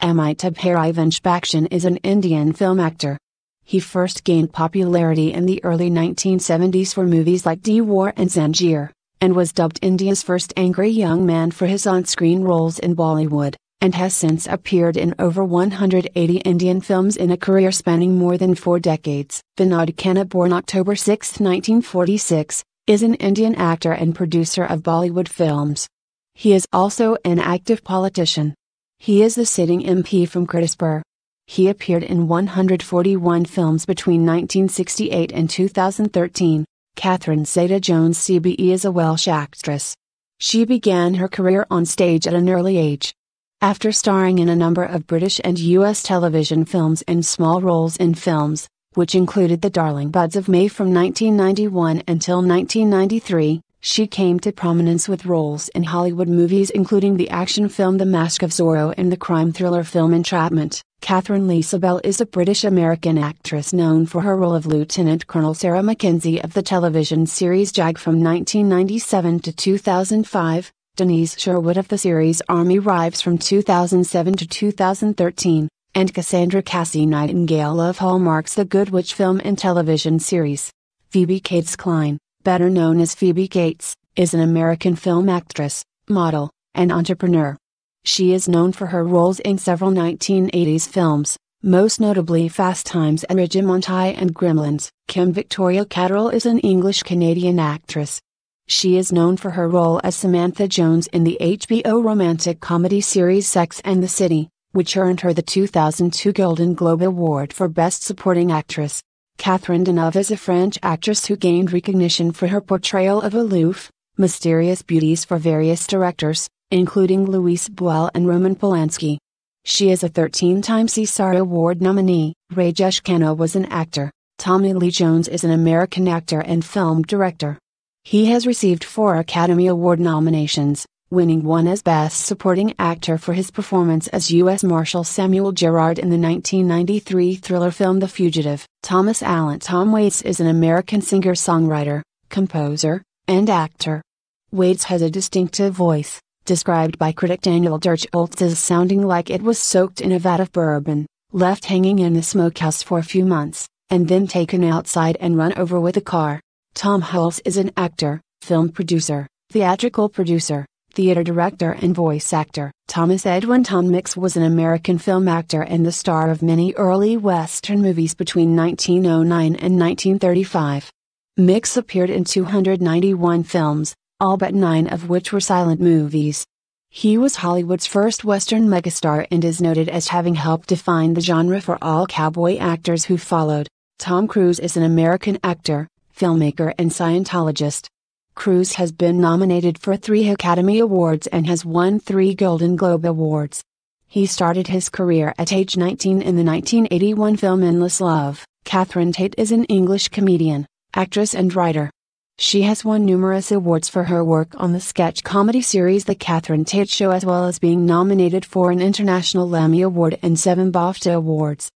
Amitabh Harivansh Bachchan is an Indian film actor. He first gained popularity in the early 1970s for movies like D War and Zanjeer, and was dubbed India's first angry young man for his on screen roles in Bollywood, and has since appeared in over 180 Indian films in a career spanning more than four decades. Vinod Khanna, born October 6, 1946, is an Indian actor and producer of Bollywood films. He is also an active politician. He is the sitting MP from Curtispur. He appeared in 141 films between 1968 and 2013. Catherine Zeta Jones CBE is a Welsh actress. She began her career on stage at an early age. After starring in a number of British and U.S. television films and small roles in films, which included The Darling Buds of May from 1991 until 1993, she came to prominence with roles in Hollywood movies including the action film The Mask of Zorro and the crime thriller film Entrapment. Catherine Lisa Bell is a British-American actress known for her role of Lieutenant Colonel Sarah McKenzie of the television series JAG from 1997 to 2005, Denise Sherwood of the series Army Rives from 2007 to 2013, and Cassandra Cassie Nightingale of Hallmark's The Good Witch film and television series. Phoebe Cates Klein, better known as Phoebe Gates, is an American film actress, model, and entrepreneur. She is known for her roles in several 1980s films, most notably Fast Times at Ridgemont High and Gremlins. Kim Victoria Catterall is an English Canadian actress. She is known for her role as Samantha Jones in the HBO romantic comedy series Sex and the City, which earned her the 2002 Golden Globe Award for Best Supporting Actress. Catherine Deneuve is a French actress who gained recognition for her portrayal of aloof, mysterious beauties for various directors, including Luis Buell and Roman Polanski. She is a 13 time CSAR Award nominee. Rajesh Khanna was an actor. Tommy Lee Jones is an American actor and film director. He has received four Academy Award nominations, winning one as Best Supporting Actor for his performance as U.S. Marshal Samuel Gerard in the 1993 thriller film The Fugitive. Thomas Allen Tom Waits is an American singer songwriter, composer, and actor. Waits has a distinctive voice, described by critic Daniel Dirch as sounding like it was soaked in a vat of bourbon, left hanging in the smokehouse for a few months, and then taken outside and run over with a car. Tom Hulse is an actor, film producer, theatrical producer, theater director and voice actor. Thomas Edwin Tom Mix was an American film actor and the star of many early Western movies between 1909 and 1935. Mix appeared in 291 films, all but nine of which were silent movies. He was Hollywood's first Western megastar and is noted as having helped define the genre for all cowboy actors who followed. Tom Cruise is an American actor, filmmaker, and Scientologist. Cruz has been nominated for three Academy Awards and has won three Golden Globe Awards. He started his career at age 19 in the 1981 film Endless Love. Catherine Tate is an English comedian, actress, and writer. She has won numerous awards for her work on the sketch comedy series The Catherine Tate Show, as well as being nominated for an International Lammy Award and seven BAFTA Awards.